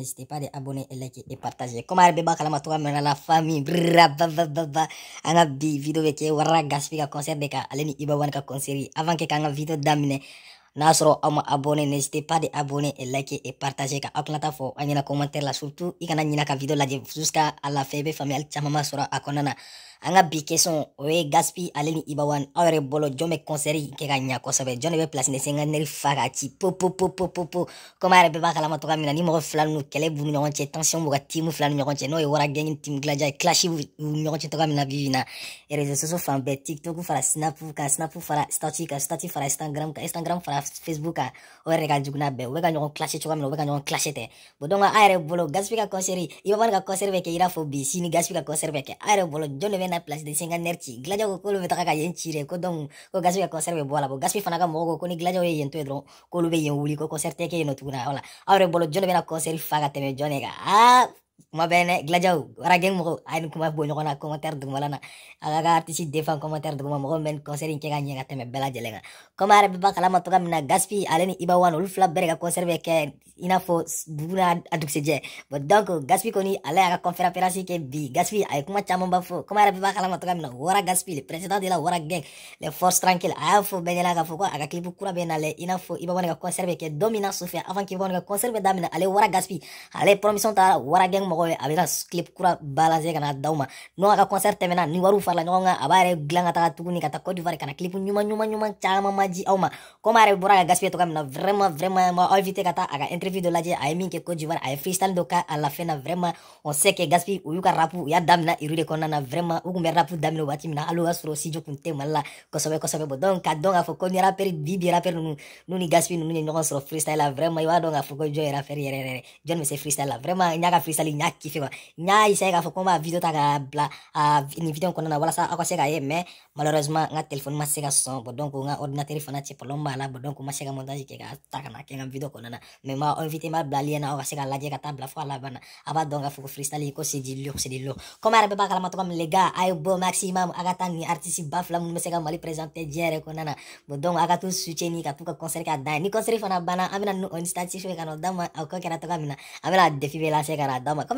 N'hésitez pas à les abonner et liker et partager. Comme un bébé, calme toi, mais la famille. Brabababa. a bi vidéo beke wara gaspi ka concert beka. Aleni ibawan ka concert. Avant que kanga vidéo damine. Nasro ama abonné. N'hésitez pas à abonner et liker et partager. Ka aklata fo. Angina commentaire là. Surtout, ikana nina ka vidéo la jusqu'à la faible famille. Chamama sura akonana. an ka bi question o ye gaspi ale ni ibawan aw yɛrɛ bolo jɔn bɛ kɔnsɛri kɛ ka ɲa kosɛbɛ jɔn de bɛ pilasi ne se n ka nɛri fa k'a ci popopopopopo komi a yɛrɛ bɛɛ b'a kalama tɔgɔ min na ni mɔgɔ fila nu kɛlɛ b'u ni ɲɔgɔn cɛ tension b'u ka timu fila ni ɲɔgɔn cɛ n'o ye wara gɛn ni timu gilaja ye clashi b'u ni ɲɔgɔn cɛ tɔgɔ min na bibi na réseau sociaux fan bɛɛ tiktok fara snap kan snap fara stati kan stati fara instagram kan instagram fara facebook kan o yɛrɛ ka jugu n'a bɛɛ u bɛ ka ɲɔgɔn clashe cogoya min na u bɛ ka ɲɔgɔn clashe tɛ bon donc a yɛrɛ bolo gaspi ka concert ibawan ka concert bɛ kɛ i n'a fɔ bi sini gaspi ka concert bɛ kɛ a yɛrɛ bolo jɔn de bɛ na place de cinquantenaire ci gilajaw ko k'olu bɛ taga ka yen ci dɛ ko donc ko gasi ka concert bɛ bɔ a la bon gasi fana ka mɔgɔw ko ko ni gilajaw ye yen to ye dɔrɔn k'olu bɛ yen wuli ko concert tɛ kɛ yen nɔ tuguni wala aw yɛrɛ bolo jɔn de bɛ na concert fa ka tɛmɛ jɔn de kan aa bene mabene glajaw geng mo ayin kuma bonyo na commentaire dum wala na agaga artisi defan komater dum mo men konserin ke nyega teme bela jelenga koma arabe ba kala matoka mina gaspi aleni wan ul flap berega konserve ke ina fo aduk se je but donc gaspi koni ale aga konfera perasi ke bi gaspi ay kuma chamo ba fo koma arabe ba kala matoka mina wara gaspi le president de la geng le force tranquille ay fo la ga fo ko aga klipu kura ale ina fo wan ga ke dominance fe avant ki bon ga konserve damina ale wara gaspi ale promission ta geng mo nogo ye a bɛ ka kura balanse ka na d'aw n'o ka konser temena ni wariw farala ɲɔgɔn kan a b'a yɛrɛ dilan ka taga tuguni ka taa Côte nyuma ka na clip ɲuman ɲuman ɲuman caman ma di aw ma comme na vraiment vraiment ma ovite kata taa interview do lajɛ a ye min kɛ a freestyle doka, ka a la fɛn on sait gaspi uyu ka rapu y'a damna iru de na vraiment u kun bɛ rap daminɛ waati min na hali o y'a sɔrɔ studio kun tɛ Mali la kosɛbɛ kosɛbɛ bon donc ka dɔn k'a ko ni rappeur bi n'u ni gaspi nu ye ɲɔgɔn sɔrɔ freestyle la vraiment i b'a dɔn k'a fɔ ko jɔn ye rappeur yɛrɛ yɛrɛ jɔn bɛ se freestyle la vraiment nyaka freestyle ɲa y'a kife kuwa n y'a essaye k'a fɔ ko n b'a video ta k'a bila a nin video kɔnɔna na walasa aw ka se k'a ye mais malheureusement n ka telefɔni ma se ka sɔn bon donc n ka ordinateur fana cɛ problème b'a la bon donc n ma se ka montage kɛ k'a ta ka na kɛ n ka video kɔnɔna na mais n b'a invité n b'a bila lien na aw ka se k'a lajɛ ka taa bila fo a laban na a b'a dɔn k'a fɔ ko freestyle ko c'est du lourd c'est du lourd comme a yɛrɛ bɛɛ b'a kalama cogo min les gars a ye bɔ maximum a ka taa nin artiste ba fila minnu bɛ se ka Mali présenter diɲɛ yɛrɛ kɔnɔna na bon donc a ka t'u soutenir ka t'u ka concert k'a dan ye ni concert fana banna an bɛna ni initiative kɛ ka n'o d'a ma aw ka kɛra cogoya min na an bɛna défi bɛ lancer ka n'a d'a ma comme